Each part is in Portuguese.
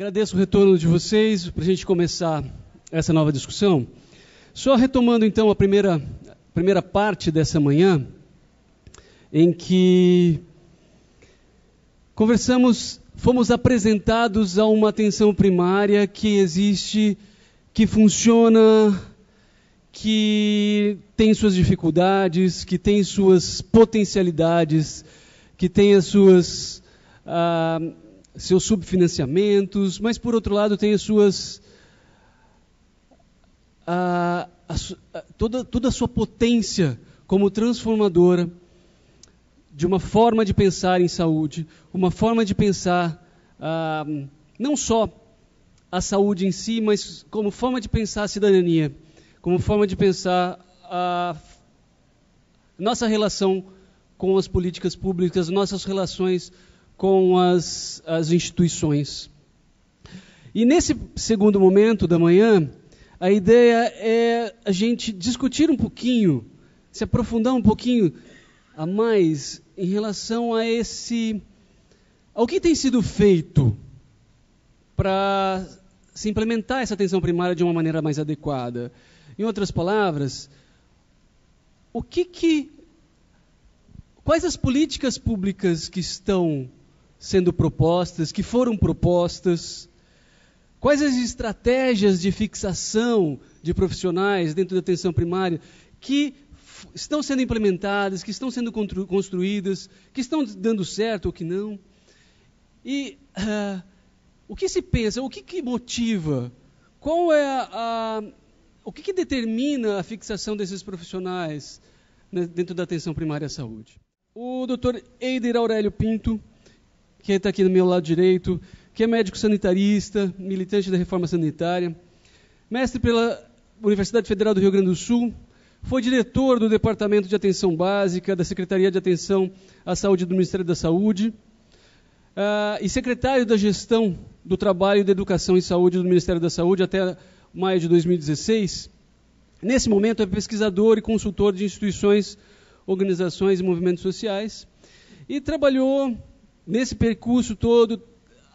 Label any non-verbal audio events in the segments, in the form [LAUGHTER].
Agradeço o retorno de vocês para a gente começar essa nova discussão. Só retomando então a primeira, a primeira parte dessa manhã, em que conversamos, fomos apresentados a uma atenção primária que existe, que funciona, que tem suas dificuldades, que tem suas potencialidades, que tem as suas. Ah, seus subfinanciamentos, mas por outro lado tem as suas. A, a, toda, toda a sua potência como transformadora de uma forma de pensar em saúde, uma forma de pensar ah, não só a saúde em si, mas como forma de pensar a cidadania, como forma de pensar a nossa relação com as políticas públicas, nossas relações com as, as instituições. E nesse segundo momento da manhã, a ideia é a gente discutir um pouquinho, se aprofundar um pouquinho a mais em relação a esse ao que tem sido feito para se implementar essa atenção primária de uma maneira mais adequada. Em outras palavras, o que que quais as políticas públicas que estão sendo propostas, que foram propostas? Quais as estratégias de fixação de profissionais dentro da atenção primária que estão sendo implementadas, que estão sendo construídas, que estão dando certo ou que não? E uh, o que se pensa, o que, que motiva, qual é a, a o que, que determina a fixação desses profissionais né, dentro da atenção primária à saúde? O Dr. Eider Aurélio Pinto, quem está aqui no meu lado direito, que é médico sanitarista, militante da reforma sanitária, mestre pela Universidade Federal do Rio Grande do Sul, foi diretor do Departamento de Atenção Básica da Secretaria de Atenção à Saúde do Ministério da Saúde uh, e secretário da Gestão do Trabalho, da Educação e Saúde do Ministério da Saúde até maio de 2016. Nesse momento, é pesquisador e consultor de instituições, organizações e movimentos sociais e trabalhou nesse percurso todo,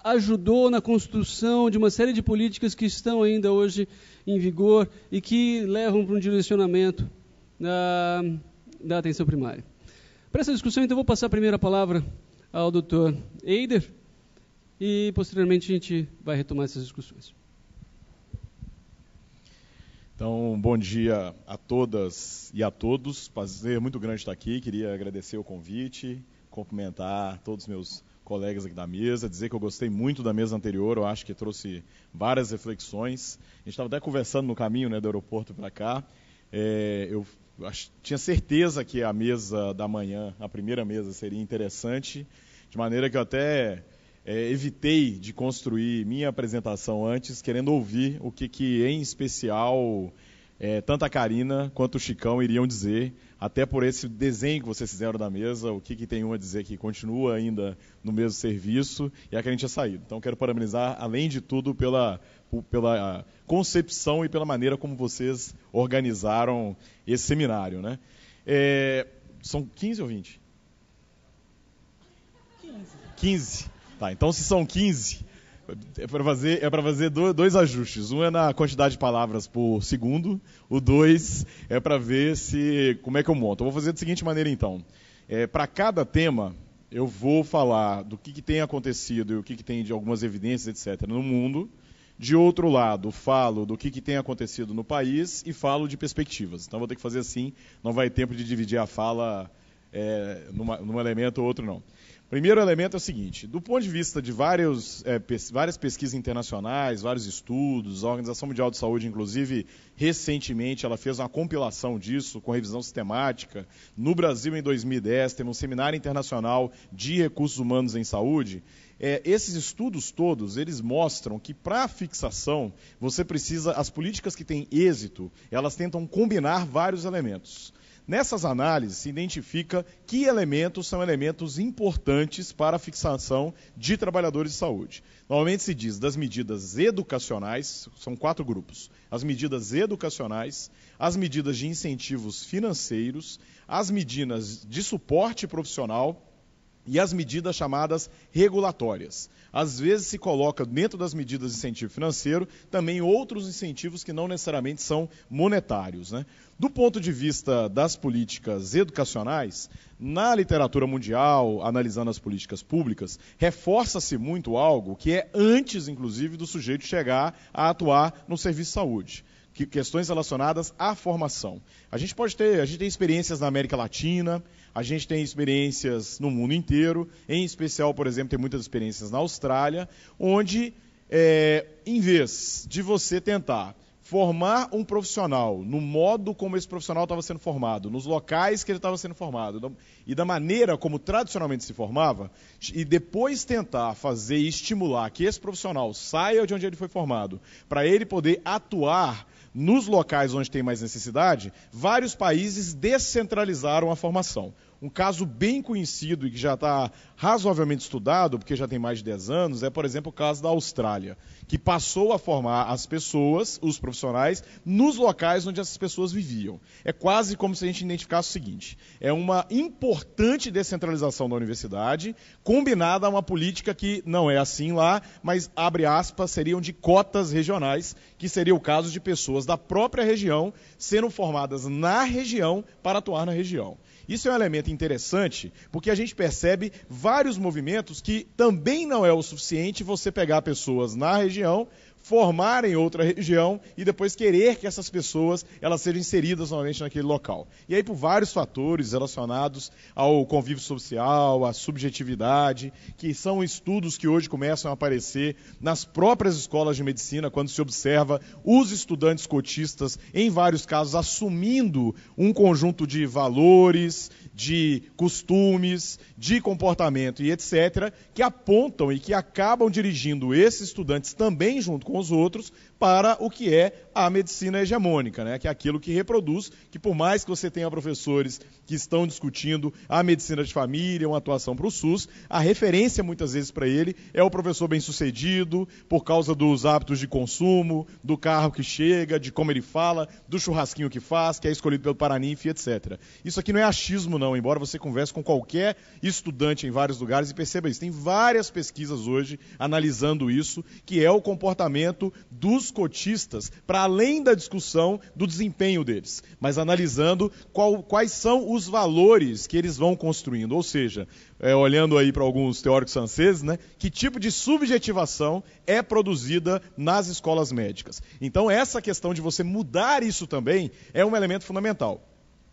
ajudou na construção de uma série de políticas que estão ainda hoje em vigor e que levam para um direcionamento da, ah, da atenção primária. Para essa discussão, então, vou passar a primeira palavra ao doutor Eider e, posteriormente, a gente vai retomar essas discussões. Então, bom dia a todas e a todos. Prazer muito grande estar aqui. Queria agradecer o convite cumprimentar todos os meus colegas aqui da mesa, dizer que eu gostei muito da mesa anterior, eu acho que trouxe várias reflexões. A gente estava até conversando no caminho né, do aeroporto para cá. É, eu acho, tinha certeza que a mesa da manhã, a primeira mesa, seria interessante, de maneira que eu até é, evitei de construir minha apresentação antes, querendo ouvir o que, que em especial é, tanto a Karina quanto o Chicão iriam dizer, até por esse desenho que vocês fizeram da mesa, o que, que tem um a dizer que continua ainda no mesmo serviço e a que a gente tinha é saído. Então, quero parabenizar, além de tudo, pela, pela ah, concepção e pela maneira como vocês organizaram esse seminário. Né? É, são 15 ou 20? 15. 15. Tá, então se são 15, é para fazer, é fazer dois ajustes. Um é na quantidade de palavras por segundo. O dois é para ver se como é que eu monto. Eu vou fazer da seguinte maneira então. É, para cada tema eu vou falar do que, que tem acontecido e o que, que, tem de algumas evidências, etc. No mundo. De outro lado, falo do que, que tem acontecido no país e falo de perspectivas. Então vou ter que fazer assim. Não vai ter tempo de dividir a fala é, numa, num elemento ou outro não. Primeiro elemento é o seguinte: do ponto de vista de vários, é, pes várias pesquisas internacionais, vários estudos, a Organização Mundial de Saúde, inclusive, recentemente, ela fez uma compilação disso com revisão sistemática. No Brasil, em 2010, teve um seminário internacional de recursos humanos em saúde. É, esses estudos todos, eles mostram que para a fixação, você precisa, as políticas que têm êxito, elas tentam combinar vários elementos. Nessas análises, se identifica que elementos são elementos importantes para a fixação de trabalhadores de saúde. Normalmente se diz das medidas educacionais, são quatro grupos: as medidas educacionais, as medidas de incentivos financeiros, as medidas de suporte profissional e as medidas chamadas regulatórias. Às vezes se coloca dentro das medidas de incentivo financeiro também outros incentivos que não necessariamente são monetários. Né? Do ponto de vista das políticas educacionais, na literatura mundial, analisando as políticas públicas, reforça-se muito algo que é antes, inclusive, do sujeito chegar a atuar no serviço de saúde que, questões relacionadas à formação. A gente pode ter, a gente tem experiências na América Latina, a gente tem experiências no mundo inteiro, em especial, por exemplo, tem muitas experiências na Austrália, onde é, em vez de você tentar formar um profissional no modo como esse profissional estava sendo formado, nos locais que ele estava sendo formado e da maneira como tradicionalmente se formava, e depois tentar fazer e estimular que esse profissional saia de onde ele foi formado, para ele poder atuar nos locais onde tem mais necessidade, vários países descentralizaram a formação. Um caso bem conhecido e que já está razoavelmente estudado, porque já tem mais de 10 anos, é, por exemplo, o caso da Austrália, que passou a formar as pessoas, os profissionais, nos locais onde essas pessoas viviam. É quase como se a gente identificasse o seguinte: é uma importante descentralização da universidade, combinada a uma política que não é assim lá, mas, abre aspas, seriam de cotas regionais, que seria o caso de pessoas da própria região sendo formadas na região para atuar na região. Isso é um elemento interessante, porque a gente percebe vários movimentos que também não é o suficiente você pegar pessoas na região formarem outra região e depois querer que essas pessoas elas sejam inseridas novamente naquele local. E aí por vários fatores relacionados ao convívio social, à subjetividade, que são estudos que hoje começam a aparecer nas próprias escolas de medicina, quando se observa os estudantes cotistas em vários casos assumindo um conjunto de valores, de costumes, de comportamento e etc, que apontam e que acabam dirigindo esses estudantes também junto com com os outros para o que é a medicina hegemônica, né? que é aquilo que reproduz, que por mais que você tenha professores que estão discutindo a medicina de família, uma atuação para o SUS, a referência muitas vezes para ele é o professor bem-sucedido, por causa dos hábitos de consumo, do carro que chega, de como ele fala, do churrasquinho que faz, que é escolhido pelo Paraninfo, etc. Isso aqui não é achismo não, embora você converse com qualquer estudante em vários lugares e perceba isso. Tem várias pesquisas hoje analisando isso, que é o comportamento comportamento dos cotistas, para além da discussão do desempenho deles, mas analisando qual, quais são os valores que eles vão construindo. Ou seja, é, olhando aí para alguns teóricos franceses, né, que tipo de subjetivação é produzida nas escolas médicas. Então, essa questão de você mudar isso também é um elemento fundamental.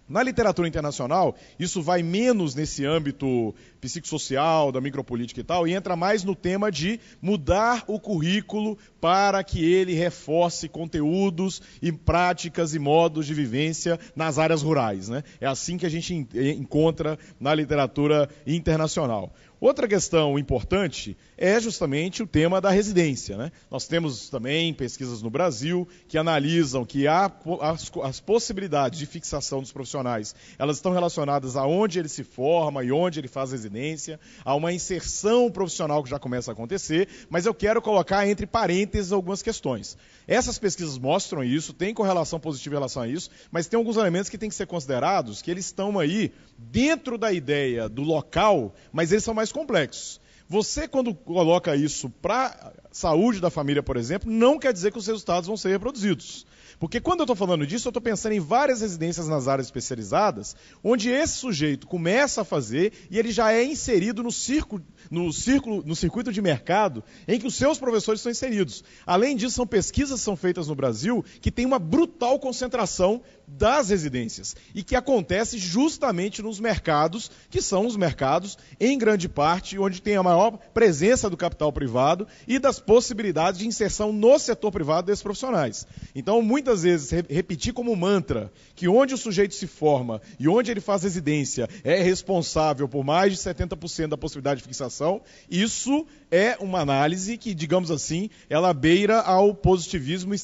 Na literatura internacional, isso vai menos nesse âmbito psicossocial, da micropolítica e tal, e entra mais no tema de mudar o currículo para que ele reforce conteúdos e práticas e modos de vivência nas áreas rurais. Né? É assim que a gente encontra na literatura internacional. Outra questão importante é justamente o tema da residência. Né? Nós temos também pesquisas no Brasil que analisam que há as, as possibilidades de fixação dos profissionais, elas estão relacionadas a onde ele se forma e onde ele faz residência, a uma inserção profissional que já começa a acontecer, mas eu quero colocar entre parênteses algumas questões. Essas pesquisas mostram isso, tem correlação positiva em relação a isso, mas tem alguns elementos que têm que ser considerados, que eles estão aí dentro da ideia do local, mas eles são mais complexos. Você, quando coloca isso para saúde da família, por exemplo, não quer dizer que os resultados vão ser reproduzidos. Porque quando eu estou falando disso, eu estou pensando em várias residências nas áreas especializadas, onde esse sujeito começa a fazer e ele já é inserido no, circo, no, círculo, no circuito de mercado em que os seus professores são inseridos. Além disso, são pesquisas que são feitas no Brasil que tem uma brutal concentração das residências e que acontece justamente nos mercados, que são os mercados, em grande parte, onde tem a maior maior presença do capital privado e das possibilidades de inserção no setor privado desses profissionais. Então, muitas vezes, re repetir como mantra que onde o sujeito se forma e onde ele faz residência é responsável por mais de 70% da possibilidade de fixação, isso é uma análise que, digamos assim, ela beira ao positivismo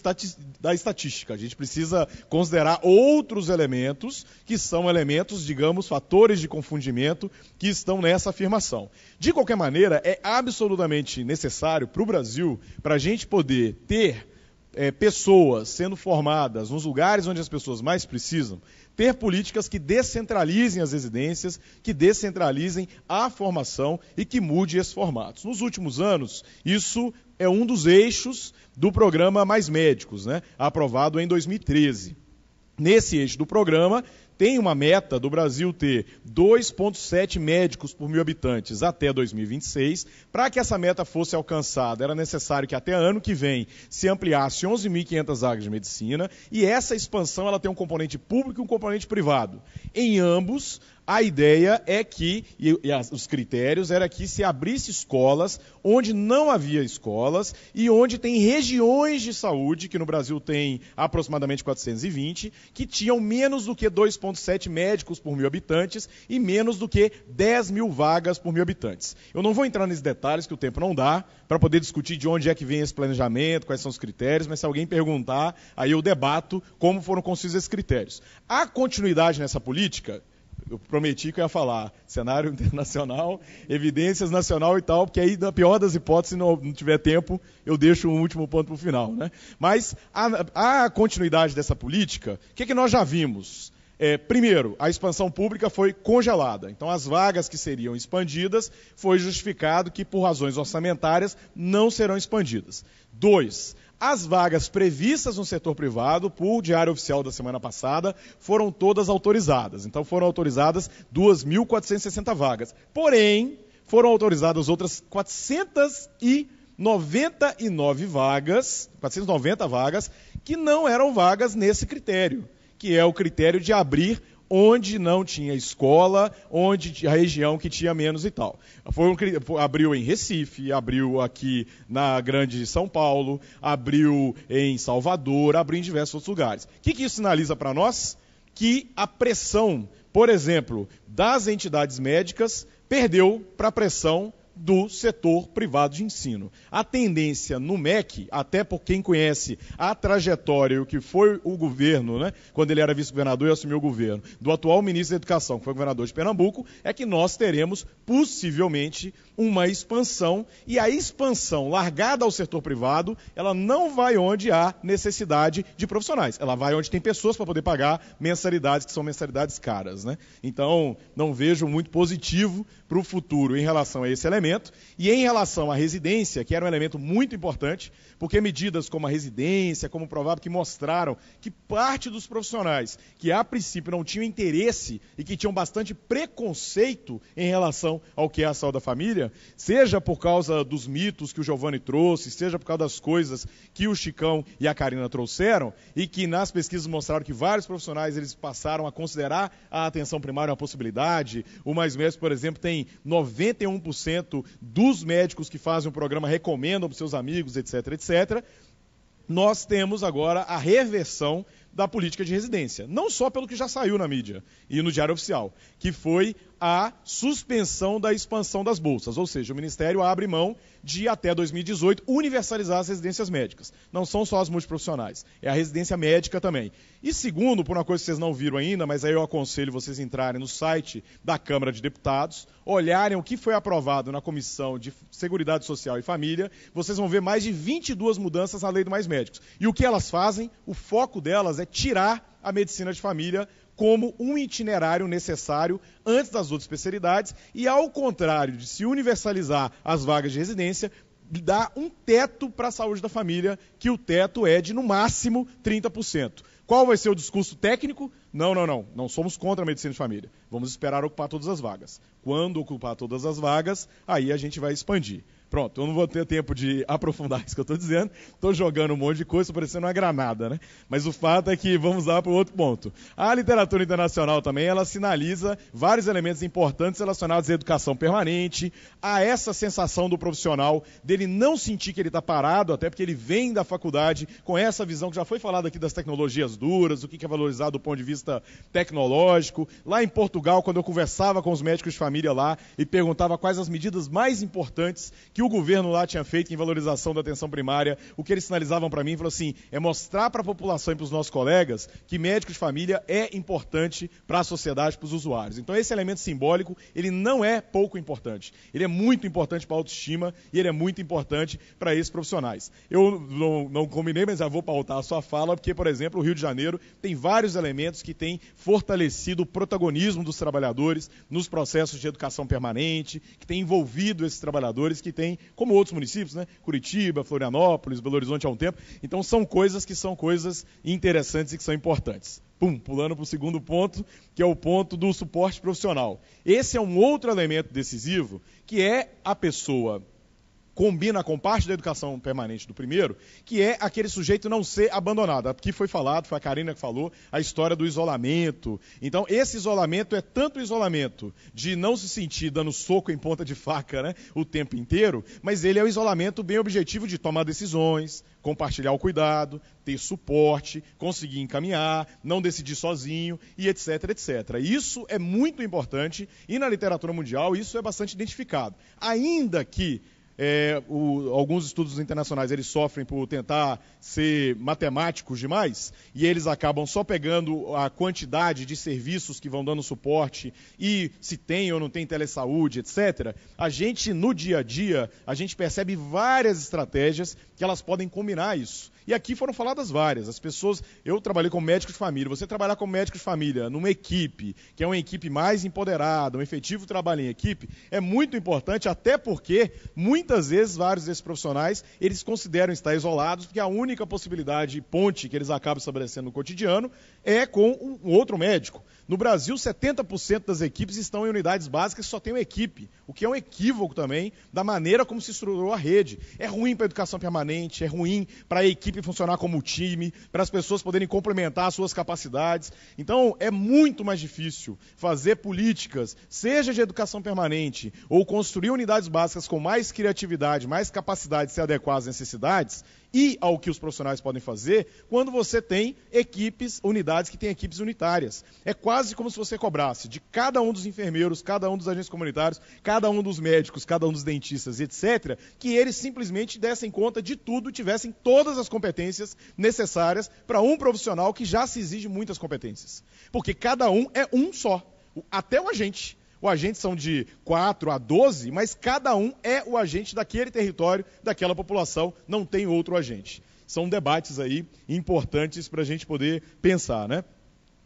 da estatística. A gente precisa considerar outros elementos que são elementos, digamos, fatores de confundimento que estão nessa afirmação. De qualquer maneira, é absolutamente necessário para o Brasil, para a gente poder ter é, pessoas sendo formadas nos lugares onde as pessoas mais precisam, ter políticas que descentralizem as residências, que descentralizem a formação e que mude esses formatos. Nos últimos anos, isso é um dos eixos do programa Mais Médicos, né, aprovado em 2013. Nesse eixo do programa, tem uma meta do Brasil ter 2,7 médicos por mil habitantes até 2026. Para que essa meta fosse alcançada, era necessário que até ano que vem se ampliasse 11.500 áreas de medicina e essa expansão ela tem um componente público e um componente privado. Em ambos, a ideia é que, e, e as, os critérios, era que se abrisse escolas onde não havia escolas e onde tem regiões de saúde, que no Brasil tem aproximadamente 420, que tinham menos do que 2,7 médicos por mil habitantes e menos do que 10 mil vagas por mil habitantes. Eu não vou entrar nesses detalhes, que o tempo não dá, para poder discutir de onde é que vem esse planejamento, quais são os critérios, mas se alguém perguntar, aí eu debato como foram construídos esses critérios. A continuidade nessa política eu prometi que eu ia falar cenário [LAUGHS] internacional, evidências nacional e tal, porque aí, na pior das hipóteses, se não, não tiver tempo, eu deixo o um último ponto para o final. Né? Mas a, a continuidade dessa política, o que, que nós já vimos? É, primeiro, a expansão pública foi congelada. Então, as vagas que seriam expandidas foi justificado que, por razões orçamentárias, não serão expandidas. Dois, as vagas previstas no setor privado, por diário oficial da semana passada, foram todas autorizadas. Então foram autorizadas 2.460 vagas. Porém, foram autorizadas outras 499 vagas, 490 vagas, que não eram vagas nesse critério, que é o critério de abrir onde não tinha escola, onde a região que tinha menos e tal. Foram, abriu em Recife, abriu aqui na Grande São Paulo, abriu em Salvador, abriu em diversos outros lugares. O que, que isso sinaliza para nós? Que a pressão, por exemplo, das entidades médicas perdeu para a pressão do setor privado de ensino. A tendência no MEC, até por quem conhece a trajetória e o que foi o governo, né, quando ele era vice-governador e assumiu o governo, do atual ministro da Educação, que foi governador de Pernambuco, é que nós teremos possivelmente uma expansão e a expansão largada ao setor privado, ela não vai onde há necessidade de profissionais, ela vai onde tem pessoas para poder pagar mensalidades que são mensalidades caras, né? Então, não vejo muito positivo para o futuro em relação a esse elemento e em relação à residência, que era um elemento muito importante, porque medidas como a residência, como provável, que mostraram que parte dos profissionais que a princípio não tinham interesse e que tinham bastante preconceito em relação ao que é a saúde da família, seja por causa dos mitos que o Giovanni trouxe, seja por causa das coisas que o Chicão e a Karina trouxeram, e que nas pesquisas mostraram que vários profissionais eles passaram a considerar a atenção primária uma possibilidade. O Mais Mestre, por exemplo, tem 91% dos médicos que fazem o programa recomendam para os seus amigos, etc, etc, nós temos agora a reversão da política de residência. Não só pelo que já saiu na mídia e no Diário Oficial, que foi a suspensão da expansão das bolsas, ou seja, o Ministério abre mão de, até 2018, universalizar as residências médicas. Não são só as multiprofissionais, é a residência médica também. E segundo, por uma coisa que vocês não viram ainda, mas aí eu aconselho vocês entrarem no site da Câmara de Deputados, olharem o que foi aprovado na Comissão de Seguridade Social e Família, vocês vão ver mais de 22 mudanças na Lei do Mais Médicos. E o que elas fazem? O foco delas é tirar a medicina de família como um itinerário necessário antes das outras especialidades e, ao contrário de se universalizar as vagas de residência, dá um teto para a saúde da família, que o teto é de no máximo 30%. Qual vai ser o discurso técnico? Não, não, não. Não somos contra a medicina de família. Vamos esperar ocupar todas as vagas. Quando ocupar todas as vagas, aí a gente vai expandir. Pronto, eu não vou ter tempo de aprofundar [LAUGHS] isso que eu estou dizendo. Estou jogando um monte de coisa, parecendo uma granada, né? Mas o fato é que vamos lá para o outro ponto. A literatura internacional também, ela sinaliza vários elementos importantes relacionados à educação permanente, a essa sensação do profissional dele não sentir que ele está parado, até porque ele vem da faculdade com essa visão que já foi falada aqui das tecnologias duras, o que é valorizado do ponto de vista tecnológico. Lá em Portugal, quando eu conversava com os médicos de família lá e perguntava quais as medidas mais importantes que o governo lá tinha feito em valorização da atenção primária, o que eles sinalizavam para mim, falou assim, é mostrar para a população e para os nossos colegas que médico de família é importante para a sociedade, para os usuários. Então esse elemento simbólico, ele não é pouco importante. Ele é muito importante para a autoestima e ele é muito importante para esses profissionais. Eu não, não combinei, mas já vou pautar a sua fala, porque, por exemplo, o Rio de Janeiro tem vários elementos que têm fortalecido o protagonismo dos trabalhadores nos processos de educação permanente, que tem envolvido esses trabalhadores, que tem tem, como outros municípios, né? Curitiba, Florianópolis, Belo Horizonte há um tempo. Então são coisas que são coisas interessantes e que são importantes. Pum, pulando para o segundo ponto, que é o ponto do suporte profissional. Esse é um outro elemento decisivo, que é a pessoa combina com parte da educação permanente do primeiro, que é aquele sujeito não ser abandonado. Aqui foi falado, foi a Karina que falou, a história do isolamento. Então, esse isolamento é tanto isolamento de não se sentir dando soco em ponta de faca né, o tempo inteiro, mas ele é o isolamento bem objetivo de tomar decisões, compartilhar o cuidado, ter suporte, conseguir encaminhar, não decidir sozinho e etc, etc. Isso é muito importante e na literatura mundial isso é bastante identificado. Ainda que é, o, alguns estudos internacionais eles sofrem por tentar ser matemáticos demais e eles acabam só pegando a quantidade de serviços que vão dando suporte e se tem ou não tem telesaúde, etc. A gente no dia a dia a gente percebe várias estratégias que elas podem combinar isso. E aqui foram faladas várias. As pessoas. Eu trabalhei com médico de família. Você trabalhar com médico de família numa equipe, que é uma equipe mais empoderada, um efetivo trabalho em equipe, é muito importante, até porque muitas vezes vários desses profissionais eles consideram estar isolados, porque a única possibilidade ponte que eles acabam estabelecendo no cotidiano é com um outro médico. No Brasil, 70% das equipes estão em unidades básicas e só tem uma equipe, o que é um equívoco também da maneira como se estruturou a rede. É ruim para a educação permanente, é ruim para a equipe funcionar como time, para as pessoas poderem complementar as suas capacidades. Então, é muito mais difícil fazer políticas, seja de educação permanente ou construir unidades básicas com mais criatividade, mais capacidade de se adequar às necessidades e ao que os profissionais podem fazer quando você tem equipes, unidades que têm equipes unitárias. É quase como se você cobrasse de cada um dos enfermeiros, cada um dos agentes comunitários, cada um dos médicos, cada um dos dentistas, etc., que eles simplesmente dessem conta de tudo, tivessem todas as competências necessárias para um profissional que já se exige muitas competências. Porque cada um é um só, até o agente. O agente são de 4 a 12, mas cada um é o agente daquele território, daquela população, não tem outro agente. São debates aí importantes para a gente poder pensar, né?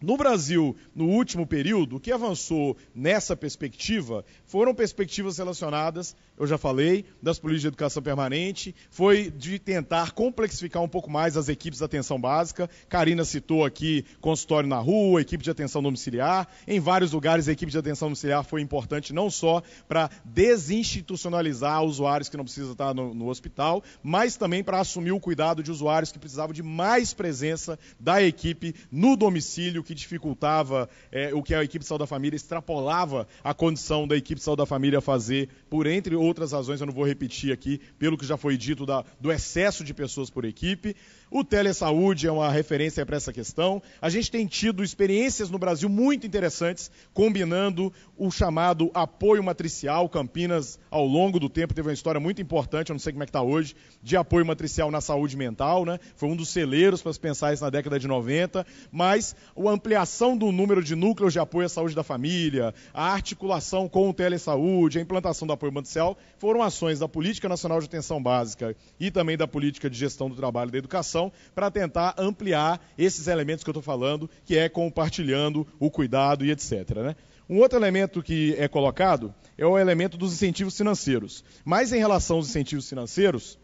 No Brasil, no último período, o que avançou nessa perspectiva foram perspectivas relacionadas, eu já falei, das políticas de educação permanente, foi de tentar complexificar um pouco mais as equipes de atenção básica. Karina citou aqui consultório na rua, equipe de atenção domiciliar. Em vários lugares, a equipe de atenção domiciliar foi importante não só para desinstitucionalizar usuários que não precisam estar no, no hospital, mas também para assumir o cuidado de usuários que precisavam de mais presença da equipe no domicílio, que que dificultava é, o que a equipe de saúde da família extrapolava a condição da equipe de saúde da família fazer, por entre outras razões, eu não vou repetir aqui, pelo que já foi dito da, do excesso de pessoas por equipe. O Telesaúde é uma referência para essa questão. A gente tem tido experiências no Brasil muito interessantes, combinando o chamado apoio matricial. Campinas, ao longo do tempo, teve uma história muito importante, eu não sei como é que está hoje, de apoio matricial na saúde mental, né? Foi um dos celeiros para se pensar isso na década de 90, mas a ampliação do número de núcleos de apoio à saúde da família, a articulação com o telesaúde, a implantação do apoio matricial, foram ações da Política Nacional de Atenção Básica e também da Política de Gestão do Trabalho e da Educação para tentar ampliar esses elementos que eu estou falando, que é compartilhando o cuidado e etc. Né? Um outro elemento que é colocado é o elemento dos incentivos financeiros. Mas em relação aos incentivos financeiros,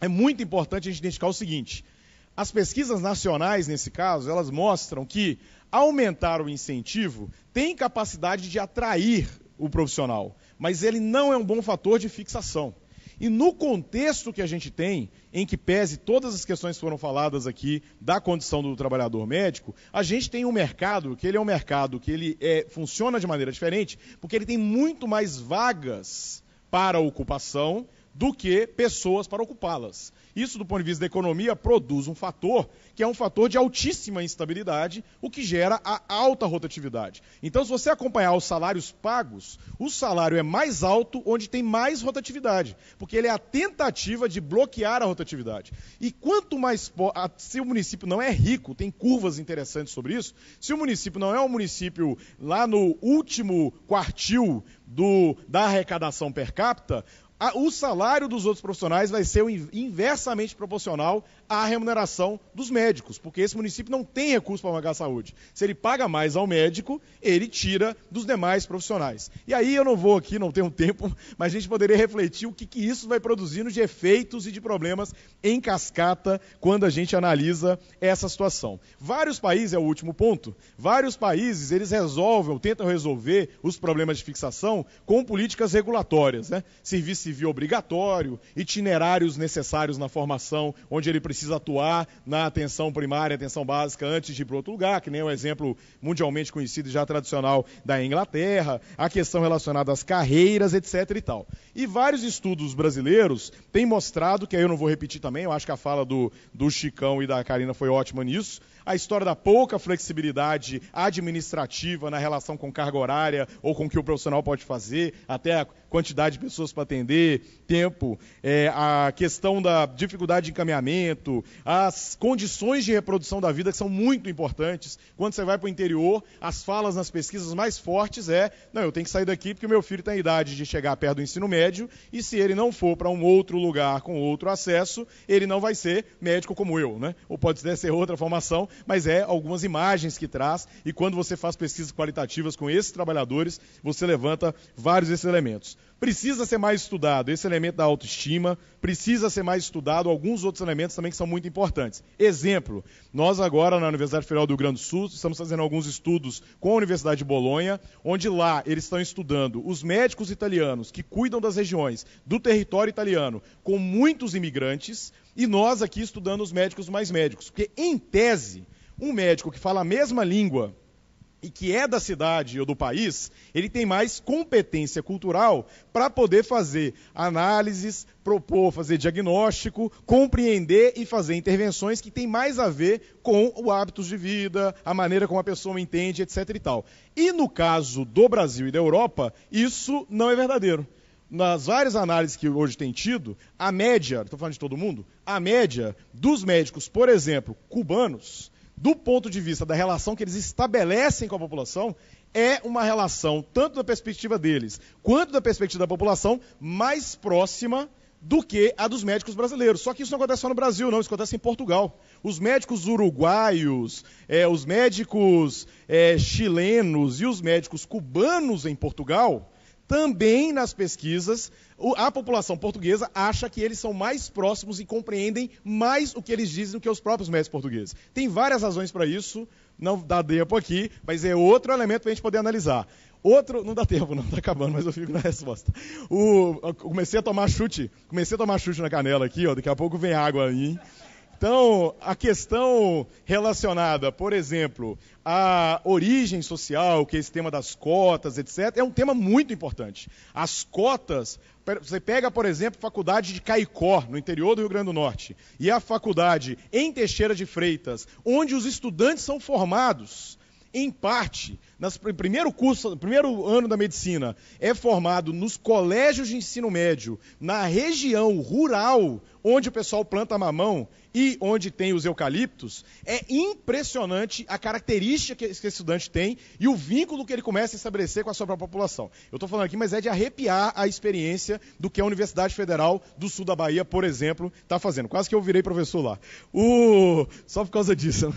é muito importante a gente identificar o seguinte: as pesquisas nacionais, nesse caso, elas mostram que aumentar o incentivo tem capacidade de atrair o profissional, mas ele não é um bom fator de fixação. E no contexto que a gente tem, em que pese todas as questões que foram faladas aqui da condição do trabalhador médico, a gente tem um mercado que ele é um mercado que ele é, funciona de maneira diferente, porque ele tem muito mais vagas para ocupação do que pessoas para ocupá-las. Isso, do ponto de vista da economia, produz um fator que é um fator de altíssima instabilidade, o que gera a alta rotatividade. Então, se você acompanhar os salários pagos, o salário é mais alto onde tem mais rotatividade, porque ele é a tentativa de bloquear a rotatividade. E quanto mais se o município não é rico, tem curvas interessantes sobre isso. Se o município não é um município lá no último quartil do, da arrecadação per capita, o salário dos outros profissionais vai ser inversamente proporcional à remuneração dos médicos, porque esse município não tem recurso para pagar saúde. Se ele paga mais ao médico, ele tira dos demais profissionais. E aí eu não vou aqui, não tenho [LAUGHS] tempo, mas a gente poderia refletir o que, que isso vai produzindo de efeitos e de problemas em cascata quando a gente analisa essa situação. Vários países, é o último ponto, vários países eles resolvem, ou tentam resolver os problemas de fixação com políticas regulatórias, né? Serviço civil obrigatório, itinerários necessários na formação, onde ele precisa precisa atuar na atenção primária, atenção básica, antes de ir para outro lugar, que nem o um exemplo mundialmente conhecido e já tradicional da Inglaterra, a questão relacionada às carreiras, etc. e tal. E vários estudos brasileiros têm mostrado, que aí eu não vou repetir também, eu acho que a fala do, do Chicão e da Karina foi ótima nisso, a história da pouca flexibilidade administrativa na relação com carga horária ou com o que o profissional pode fazer, até quantidade de pessoas para atender, tempo, é, a questão da dificuldade de encaminhamento, as condições de reprodução da vida que são muito importantes. Quando você vai para o interior, as falas nas pesquisas mais fortes é: não, eu tenho que sair daqui porque meu filho tem a idade de chegar perto do ensino médio e se ele não for para um outro lugar com outro acesso, ele não vai ser médico como eu, né? Ou pode ser outra formação, mas é algumas imagens que traz e quando você faz pesquisas qualitativas com esses trabalhadores, você levanta vários desses elementos precisa ser mais estudado. Esse elemento da autoestima precisa ser mais estudado. Alguns outros elementos também que são muito importantes. Exemplo, nós agora na Universidade Federal do Rio Grande do Sul estamos fazendo alguns estudos com a Universidade de Bolonha, onde lá eles estão estudando os médicos italianos que cuidam das regiões do território italiano com muitos imigrantes e nós aqui estudando os médicos mais médicos. Porque, em tese, um médico que fala a mesma língua e que é da cidade ou do país, ele tem mais competência cultural para poder fazer análises, propor, fazer diagnóstico, compreender e fazer intervenções que têm mais a ver com o hábitos de vida, a maneira como a pessoa entende, etc. e tal. E no caso do Brasil e da Europa, isso não é verdadeiro nas várias análises que hoje tem tido, a média, estou falando de todo mundo, a média dos médicos, por exemplo, cubanos, do ponto de vista da relação que eles estabelecem com a população, é uma relação, tanto da perspectiva deles quanto da perspectiva da população, mais próxima do que a dos médicos brasileiros. Só que isso não acontece só no Brasil, não, isso acontece em Portugal. Os médicos uruguaios, é, os médicos é, chilenos e os médicos cubanos em Portugal também nas pesquisas, a população portuguesa acha que eles são mais próximos e compreendem mais o que eles dizem do que os próprios médicos portugueses. Tem várias razões para isso, não dá tempo aqui, mas é outro elemento para a gente poder analisar. Outro, não dá tempo, não, está acabando, mas eu fico na resposta. O, comecei a tomar chute, comecei a tomar chute na canela aqui, ó, daqui a pouco vem água aí. Então, a questão relacionada, por exemplo, à origem social, que é esse tema das cotas, etc., é um tema muito importante. As cotas, você pega, por exemplo, a faculdade de Caicó, no interior do Rio Grande do Norte, e a faculdade em Teixeira de Freitas, onde os estudantes são formados em parte, nas, primeiro curso, primeiro ano da medicina, é formado nos colégios de ensino médio, na região rural, onde o pessoal planta mamão e onde tem os eucaliptos, é impressionante a característica que esse estudante tem e o vínculo que ele começa a estabelecer com a sua própria população. Eu estou falando aqui, mas é de arrepiar a experiência do que a Universidade Federal do Sul da Bahia, por exemplo, está fazendo. Quase que eu virei professor lá. Uh, só por causa disso.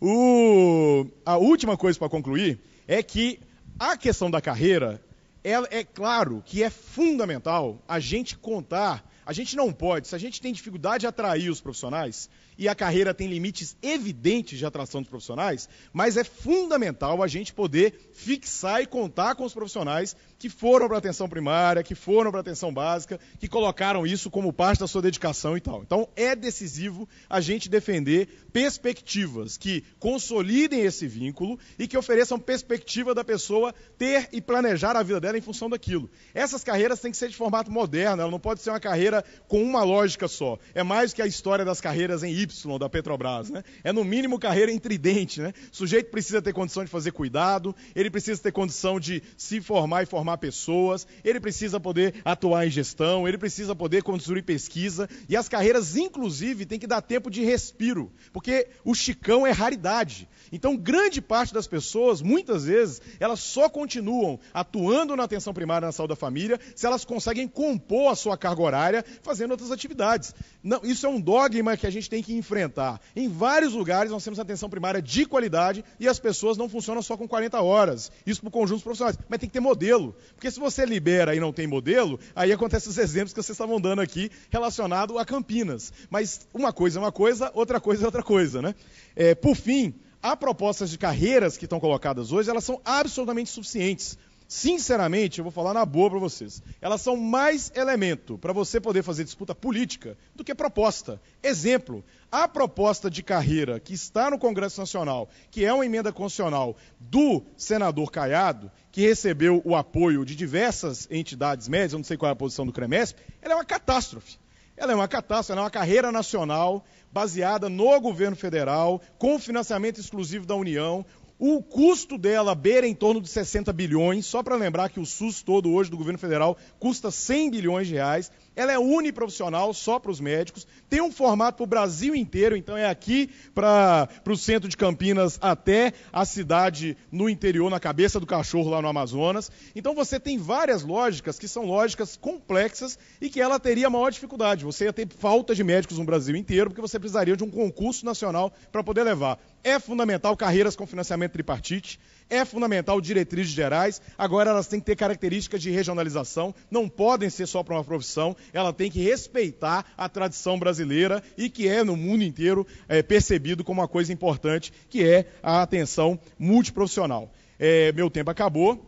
O, a última coisa para concluir é que a questão da carreira, ela, é claro que é fundamental a gente contar a gente não pode, se a gente tem dificuldade de atrair os profissionais, e a carreira tem limites evidentes de atração dos profissionais, mas é fundamental a gente poder fixar e contar com os profissionais que foram para a atenção primária, que foram para a atenção básica, que colocaram isso como parte da sua dedicação e tal. Então é decisivo a gente defender perspectivas que consolidem esse vínculo e que ofereçam perspectiva da pessoa ter e planejar a vida dela em função daquilo. Essas carreiras têm que ser de formato moderno, ela não pode ser uma carreira carreira com uma lógica só. É mais que a história das carreiras em Y da Petrobras, né? É no mínimo carreira em tridente, né? O sujeito precisa ter condição de fazer cuidado, ele precisa ter condição de se formar e formar pessoas, ele precisa poder atuar em gestão, ele precisa poder construir pesquisa e as carreiras inclusive tem que dar tempo de respiro, porque o chicão é raridade. Então, grande parte das pessoas, muitas vezes, elas só continuam atuando na atenção primária na saúde da família se elas conseguem compor a sua carga horária fazendo outras atividades. Não, isso é um dogma que a gente tem que enfrentar. Em vários lugares nós temos atenção primária de qualidade e as pessoas não funcionam só com 40 horas. Isso para o conjunto dos profissionais. Mas tem que ter modelo. Porque se você libera e não tem modelo, aí acontecem os exemplos que vocês estavam dando aqui relacionado a Campinas. Mas uma coisa é uma coisa, outra coisa é outra coisa. Né? É, por fim, há propostas de carreiras que estão colocadas hoje, elas são absolutamente suficientes Sinceramente, eu vou falar na boa para vocês. Elas são mais elemento para você poder fazer disputa política do que proposta. Exemplo, a proposta de carreira que está no Congresso Nacional, que é uma emenda constitucional do senador Caiado, que recebeu o apoio de diversas entidades médias, eu não sei qual é a posição do CREMESP, ela é uma catástrofe. Ela é uma catástrofe, ela é uma carreira nacional baseada no governo federal, com financiamento exclusivo da União, o custo dela beira em torno de 60 bilhões, só para lembrar que o SUS todo hoje do governo federal custa 100 bilhões de reais ela é uniprofissional, só para os médicos, tem um formato para o Brasil inteiro, então é aqui para o centro de Campinas até a cidade no interior, na cabeça do cachorro lá no Amazonas. Então você tem várias lógicas que são lógicas complexas e que ela teria maior dificuldade. Você ia ter falta de médicos no Brasil inteiro, porque você precisaria de um concurso nacional para poder levar. É fundamental carreiras com financiamento tripartite, é fundamental diretrizes gerais, agora elas têm que ter características de regionalização, não podem ser só para uma profissão, ela tem que respeitar a tradição brasileira e que é no mundo inteiro é, percebido como uma coisa importante, que é a atenção multiprofissional. É, meu tempo acabou,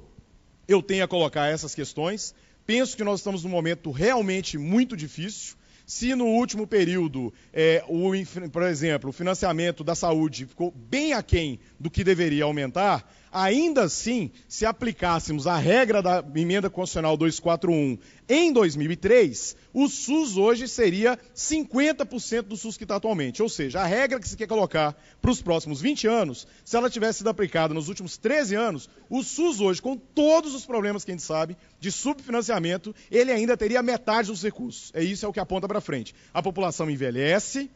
eu tenho a colocar essas questões. Penso que nós estamos num momento realmente muito difícil. Se no último período, é, o, por exemplo, o financiamento da saúde ficou bem aquém do que deveria aumentar, Ainda assim, se aplicássemos a regra da emenda constitucional 241 em 2003, o SUS hoje seria 50% do SUS que está atualmente. Ou seja, a regra que se quer colocar para os próximos 20 anos, se ela tivesse sido aplicada nos últimos 13 anos, o SUS hoje, com todos os problemas que a gente sabe, de subfinanciamento, ele ainda teria metade dos recursos. É isso é o que aponta para frente. A população envelhece,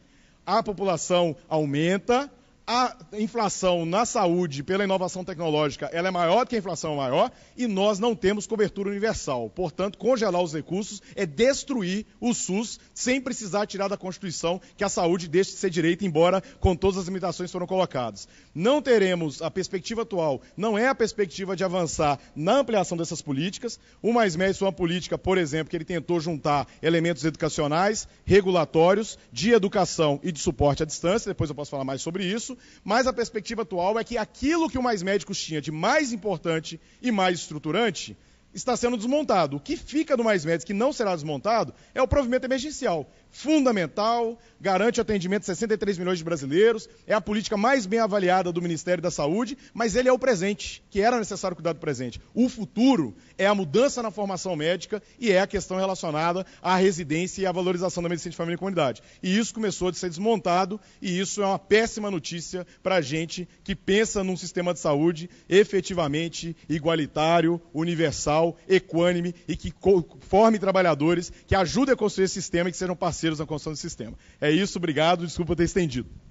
a população aumenta, a inflação na saúde pela inovação tecnológica ela é maior do que a inflação maior e nós não temos cobertura universal. Portanto, congelar os recursos é destruir o SUS sem precisar tirar da Constituição que a saúde deixe de ser direito, embora com todas as limitações que foram colocadas. Não teremos, a perspectiva atual não é a perspectiva de avançar na ampliação dessas políticas. O Mais Médio foi uma política, por exemplo, que ele tentou juntar elementos educacionais, regulatórios, de educação e de suporte à distância, depois eu posso falar mais sobre isso isso, mas a perspectiva atual é que aquilo que o Mais Médicos tinha de mais importante e mais estruturante está sendo desmontado. O que fica do Mais Médicos que não será desmontado é o provimento emergencial, fundamental, garante atendimento a 63 milhões de brasileiros, é a política mais bem avaliada do Ministério da Saúde, mas ele é o presente, que era necessário cuidar do presente. O futuro é a mudança na formação médica e é a questão relacionada à residência e à valorização da medicina de família e comunidade. E isso começou a ser desmontado e isso é uma péssima notícia para a gente que pensa num sistema de saúde efetivamente igualitário, universal, equânime e que forme trabalhadores, que ajude a construir esse sistema e que sejam parceiros parceiros na construção do sistema. É isso, obrigado, desculpa ter estendido.